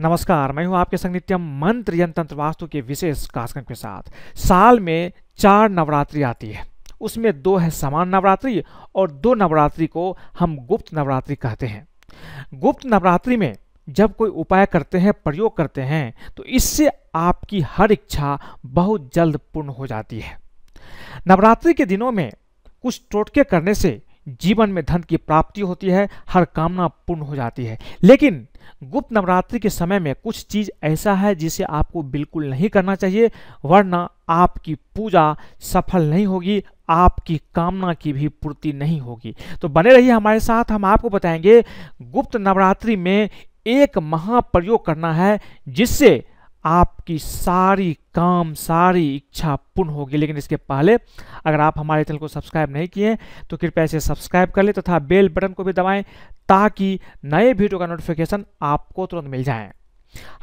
नमस्कार मैं हूं आपके संग नित्यम मंत्र यंत्र वास्तु के विशेष कार्यक्रम के साथ साल में चार नवरात्रि आती है उसमें दो है समान नवरात्रि और दो नवरात्रि को हम गुप्त नवरात्रि कहते हैं गुप्त नवरात्रि में जब कोई उपाय करते हैं प्रयोग करते हैं तो इससे आपकी हर इच्छा बहुत जल्द पूर्ण हो जाती है नवरात्रि के दिनों में कुछ टोटके करने से जीवन में धन की प्राप्ति होती है हर कामना पूर्ण हो जाती है लेकिन गुप्त नवरात्रि के समय में कुछ चीज ऐसा है जिसे आपको बिल्कुल नहीं करना चाहिए वरना आपकी पूजा सफल नहीं होगी आपकी कामना की भी पूर्ति नहीं होगी तो बने रहिए हमारे साथ हम आपको बताएंगे गुप्त नवरात्रि में एक महाप्रयोग करना है जिससे आपकी सारी काम सारी इच्छा पूर्ण होगी लेकिन इसके पहले अगर आप हमारे चैनल को सब्सक्राइब नहीं किए तो कृपया इसे सब्सक्राइब कर लें तथा तो बेल बटन को भी दबाएं ताकि नए वीडियो का नोटिफिकेशन आपको तुरंत मिल जाए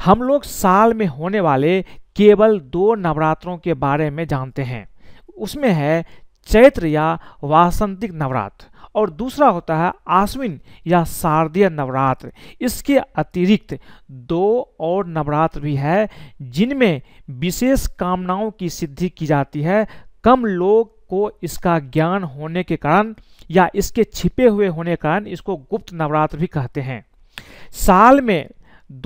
हम लोग साल में होने वाले केवल दो नवरात्रों के बारे में जानते हैं उसमें है चैत्र या वासंतिक नवरात्र और दूसरा होता है आश्विन या शारदीय नवरात्र इसके अतिरिक्त दो और नवरात्र भी है जिनमें विशेष कामनाओं की सिद्धि की जाती है कम लोग को इसका ज्ञान होने के कारण या इसके छिपे हुए होने के कारण इसको गुप्त नवरात्र भी कहते हैं साल में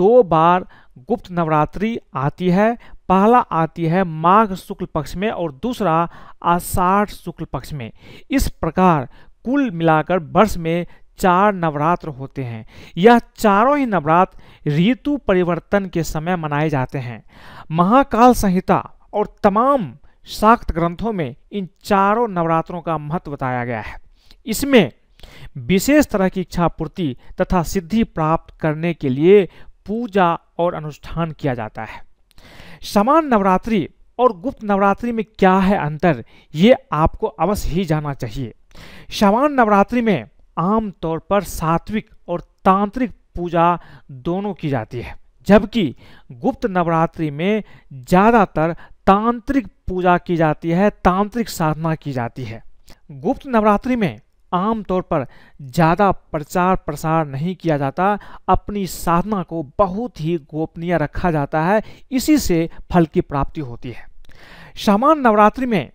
दो बार गुप्त नवरात्रि आती है पहला आती है माघ शुक्ल पक्ष में और दूसरा आषाढ़ शुक्ल पक्ष में इस प्रकार कुल मिलाकर वर्ष में चार नवरात्र होते हैं यह चारों ही नवरात्र ऋतु परिवर्तन के समय मनाए जाते हैं महाकाल संहिता और तमाम शाक्त ग्रंथों में इन चारों नवरात्रों का महत्व बताया गया है इसमें विशेष तरह की इच्छा पूर्ति तथा सिद्धि प्राप्त करने के लिए पूजा और अनुष्ठान किया जाता है समान नवरात्रि और गुप्त नवरात्रि में क्या है अंतर ये आपको अवश्य ही जाना चाहिए शावान नवरात्रि में आमतौर पर सात्विक और तांत्रिक पूजा दोनों की जाती है जबकि गुप्त नवरात्रि में ज़्यादातर तांत्रिक पूजा की जाती है तांत्रिक साधना की जाती है गुप्त नवरात्रि में आमतौर पर ज़्यादा प्रचार प्रसार नहीं किया जाता अपनी साधना को बहुत ही गोपनीय रखा जाता है इसी से फल की प्राप्ति होती है सामान्य नवरात्रि में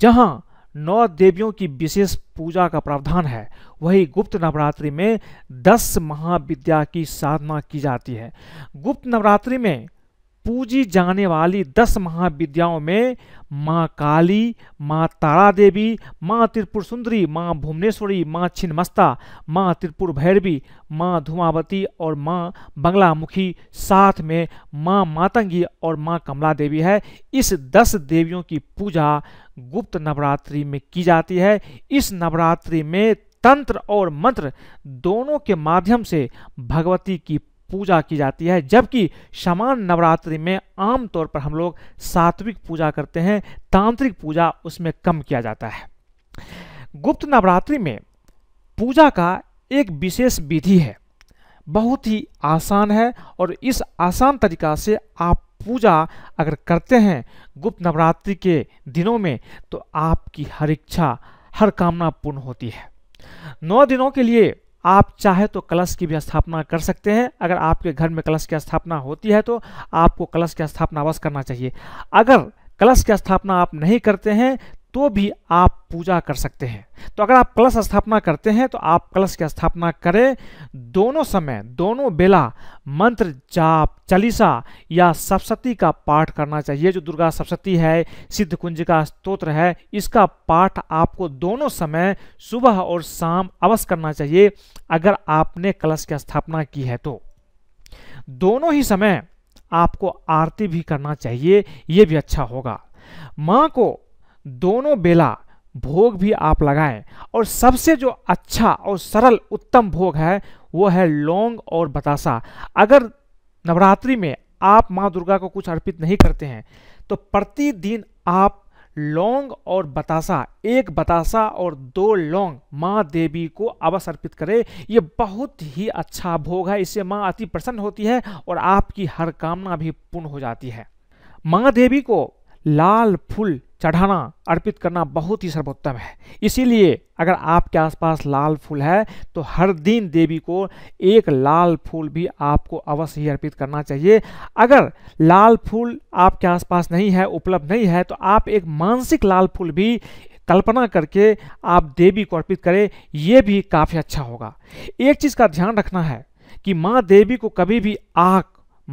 जहाँ नौ देवियों की विशेष पूजा का प्रावधान है वही गुप्त नवरात्रि में दस महाविद्या की साधना की जाती है गुप्त नवरात्रि में पूजी जाने वाली दस महाविद्याओं में माँ काली माँ तारा देवी माँ त्रिपुर सुंदरी माँ भुवनेश्वरी माँ छिन्मस्ता माँ त्रिपुर भैरवी माँ धुमावती और माँ बंगलामुखी साथ में माँ मातंगी और माँ कमला देवी है इस दस देवियों की पूजा गुप्त नवरात्रि में की जाती है इस नवरात्रि में तंत्र और मंत्र दोनों के माध्यम से भगवती की पूजा की जाती है जबकि समान नवरात्रि में आमतौर पर हम लोग सात्विक पूजा करते हैं तांत्रिक पूजा उसमें कम किया जाता है गुप्त नवरात्रि में पूजा का एक विशेष विधि है बहुत ही आसान है और इस आसान तरीका से आप पूजा अगर करते हैं गुप्त नवरात्रि के दिनों में तो आपकी हर इच्छा हर कामना पूर्ण होती है नौ दिनों के लिए आप चाहे तो कलश की भी स्थापना कर सकते हैं अगर आपके घर में कलश की स्थापना होती है तो आपको कलश की स्थापना अवश्य करना चाहिए अगर कलश की स्थापना आप नहीं करते हैं तो भी आप पूजा कर सकते हैं तो अगर आप कलश स्थापना करते हैं तो आप कलश की स्थापना करें दोनों समय दोनों बेला मंत्र जाप चालीसा या सप्सती का पाठ करना चाहिए जो दुर्गा सप्सती है सिद्ध कुंज का स्त्रोत्र है इसका पाठ आपको दोनों समय सुबह और शाम अवश्य करना चाहिए अगर आपने कलश की स्थापना की है तो दोनों ही समय आपको आरती भी करना चाहिए यह भी अच्छा होगा माँ को दोनों बेला भोग भी आप लगाएं और सबसे जो अच्छा और सरल उत्तम भोग है वो है लौंग और बतासा अगर नवरात्रि में आप माँ दुर्गा को कुछ अर्पित नहीं करते हैं तो प्रतिदिन आप लौंग और बतासा एक बतासा और दो लौंग माँ देवी को अवश्य अर्पित करें ये बहुत ही अच्छा भोग है इससे माँ अति प्रसन्न होती है और आपकी हर कामना भी पूर्ण हो जाती है माँ देवी को लाल फूल चढ़ाना अर्पित करना बहुत ही सर्वोत्तम है इसीलिए अगर आपके आसपास लाल फूल है तो हर दिन देवी को एक लाल फूल भी आपको अवश्य ही अर्पित करना चाहिए अगर लाल फूल आपके आसपास नहीं है उपलब्ध नहीं है तो आप एक मानसिक लाल फूल भी कल्पना करके आप देवी को अर्पित करें ये भी काफ़ी अच्छा होगा एक चीज़ का ध्यान रखना है कि माँ देवी को कभी भी आँख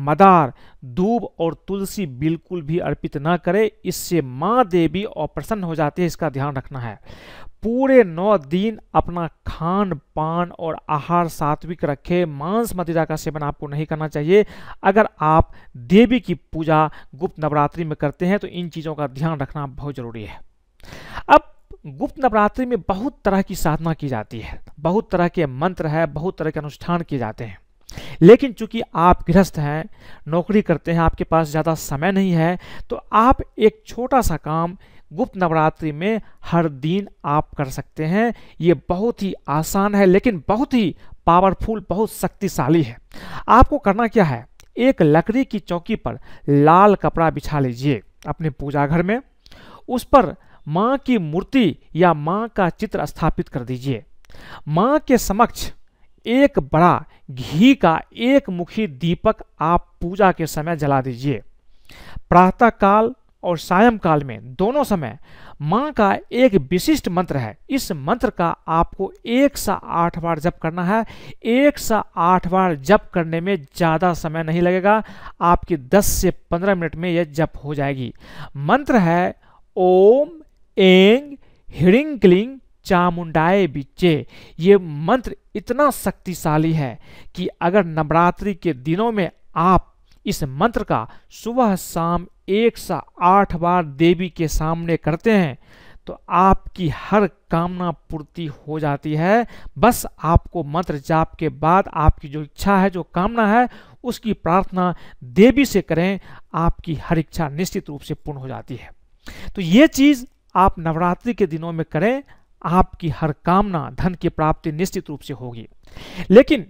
मदार दूब और तुलसी बिल्कुल भी अर्पित ना करे इससे माँ देवी और प्रसन्न हो जाती है इसका ध्यान रखना है पूरे नौ दिन अपना खान पान और आहार सात्विक रखें मांस मदिरा का सेवन आपको नहीं करना चाहिए अगर आप देवी की पूजा गुप्त नवरात्रि में करते हैं तो इन चीज़ों का ध्यान रखना बहुत ज़रूरी है अब गुप्त नवरात्रि में बहुत तरह की साधना की जाती है बहुत तरह के मंत्र है बहुत तरह के अनुष्ठान किए जाते हैं लेकिन चूंकि आप गृहस्थ हैं नौकरी करते हैं आपके पास ज़्यादा समय नहीं है तो आप एक छोटा सा काम गुप्त नवरात्रि में हर दिन आप कर सकते हैं ये बहुत ही आसान है लेकिन बहुत ही पावरफुल बहुत शक्तिशाली है आपको करना क्या है एक लकड़ी की चौकी पर लाल कपड़ा बिछा लीजिए अपने पूजा घर में उस पर माँ की मूर्ति या माँ का चित्र स्थापित कर दीजिए माँ के समक्ष एक बड़ा घी का एक मुखी दीपक आप पूजा के समय जला दीजिए प्रातः काल और सायंकाल में दोनों समय माँ का एक विशिष्ट मंत्र है इस मंत्र का आपको एक सा आठ बार जप करना है एक सा आठ बार जप करने में ज़्यादा समय नहीं लगेगा आपकी 10 से 15 मिनट में यह जप हो जाएगी मंत्र है ओम एंग हिड़िंग क्लिंग चामुंडाए बिचे ये मंत्र इतना शक्तिशाली है कि अगर नवरात्रि के दिनों में आप इस मंत्र का सुबह शाम एक सा आठ बार देवी के सामने करते हैं तो आपकी हर कामना पूर्ति हो जाती है बस आपको मंत्र जाप के बाद आपकी जो इच्छा है जो कामना है उसकी प्रार्थना देवी से करें आपकी हर इच्छा निश्चित रूप से पूर्ण हो जाती है तो ये चीज़ आप नवरात्रि के दिनों में करें आपकी हर कामना धन की प्राप्ति निश्चित रूप से होगी लेकिन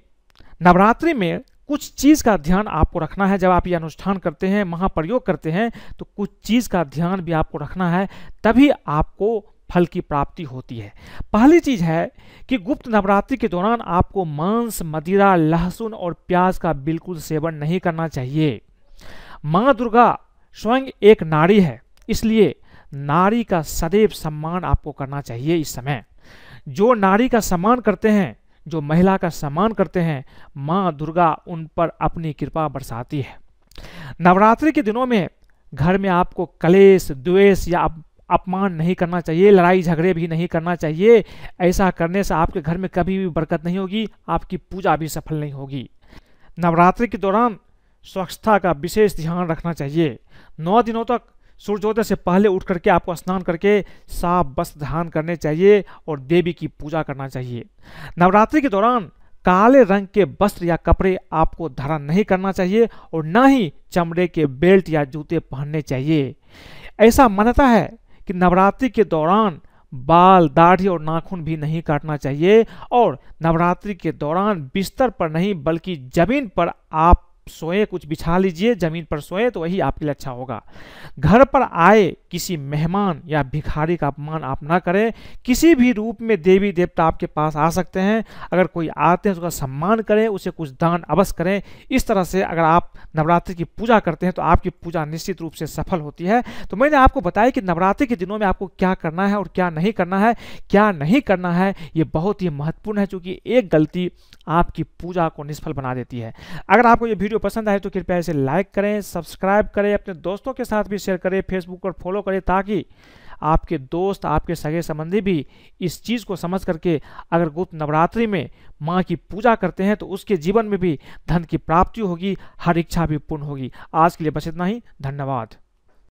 नवरात्रि में कुछ चीज़ का ध्यान आपको रखना है जब आप ये अनुष्ठान करते हैं महाप्रयोग करते हैं तो कुछ चीज़ का ध्यान भी आपको रखना है तभी आपको फल की प्राप्ति होती है पहली चीज है कि गुप्त नवरात्रि के दौरान आपको मांस मदिरा लहसुन और प्याज का बिल्कुल सेवन नहीं करना चाहिए माँ दुर्गा स्वयं एक नारी है इसलिए नारी का सदैव सम्मान आपको करना चाहिए इस समय जो नारी का सम्मान करते हैं जो महिला का सम्मान करते हैं माँ दुर्गा उन पर अपनी कृपा बरसाती है नवरात्रि के दिनों में घर में आपको कलेश द्वेष या अपमान नहीं करना चाहिए लड़ाई झगड़े भी नहीं करना चाहिए ऐसा करने से आपके घर में कभी भी बरकत नहीं होगी आपकी पूजा भी सफल नहीं होगी नवरात्रि के दौरान स्वच्छता का विशेष ध्यान रखना चाहिए नौ दिनों तक सूर्योदय से पहले उठ करके आपको स्नान करके साफ वस्त्र धारण करने चाहिए और देवी की पूजा करना चाहिए नवरात्रि के दौरान काले रंग के वस्त्र या कपड़े आपको धारण नहीं करना चाहिए और ना ही चमड़े के बेल्ट या जूते पहनने चाहिए ऐसा मान्यता है कि नवरात्रि के दौरान बाल दाढ़ी और नाखून भी नहीं काटना चाहिए और नवरात्रि के दौरान बिस्तर पर नहीं बल्कि जमीन पर आप सोए कुछ बिछा लीजिए जमीन पर सोए तो वही आपके लिए अच्छा होगा घर पर आए किसी मेहमान या भिखारी का अपमान आप ना करें किसी भी रूप में देवी देवता आपके पास आ सकते हैं अगर कोई आते हैं तो उसका सम्मान करें उसे कुछ दान अवश्य करें इस तरह से अगर आप नवरात्रि की पूजा करते हैं तो आपकी पूजा निश्चित रूप से सफल होती है तो मैंने आपको बताया कि नवरात्रि के दिनों में आपको क्या करना है और क्या नहीं करना है क्या नहीं करना है ये बहुत ही महत्वपूर्ण है चूँकि एक गलती आपकी पूजा को निष्फल बना देती है अगर आपको ये वीडियो वीडियो पसंद आए तो कृपया इसे लाइक करें सब्सक्राइब करें अपने दोस्तों के साथ भी शेयर करें फेसबुक पर फॉलो करें ताकि आपके दोस्त आपके सगे संबंधी भी इस चीज़ को समझ करके अगर गुप्त नवरात्रि में माँ की पूजा करते हैं तो उसके जीवन में भी धन की प्राप्ति होगी हर इच्छा भी पूर्ण होगी आज के लिए बस इतना ही धन्यवाद